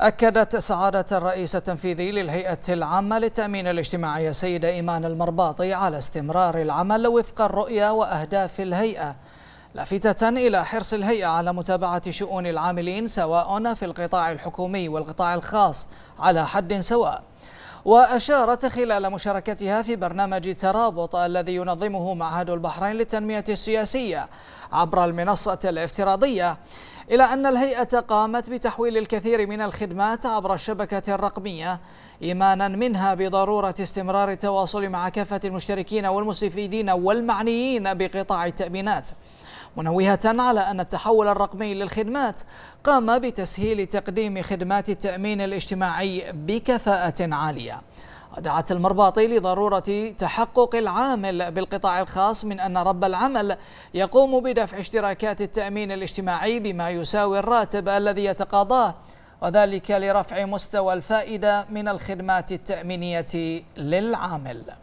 أكدت سعادة الرئيس التنفيذي للهيئة العامة للتأمين الاجتماعي السيدة إيمان المرباطي على استمرار العمل وفق الرؤية وأهداف الهيئة لافتة إلى حرص الهيئة على متابعة شؤون العاملين سواء في القطاع الحكومي والقطاع الخاص على حد سواء وأشارت خلال مشاركتها في برنامج ترابط الذي ينظمه معهد البحرين للتنمية السياسية عبر المنصة الافتراضية إلى أن الهيئة قامت بتحويل الكثير من الخدمات عبر الشبكة الرقمية إيمانا منها بضرورة استمرار التواصل مع كافة المشتركين والمستفيدين والمعنيين بقطاع التأمينات منوهة على أن التحول الرقمي للخدمات قام بتسهيل تقديم خدمات التأمين الاجتماعي بكفاءة عالية ودعت المرباطي لضرورة تحقق العامل بالقطاع الخاص من أن رب العمل يقوم بدفع اشتراكات التأمين الاجتماعي بما يساوي الراتب الذي يتقاضاه وذلك لرفع مستوى الفائدة من الخدمات التأمينية للعامل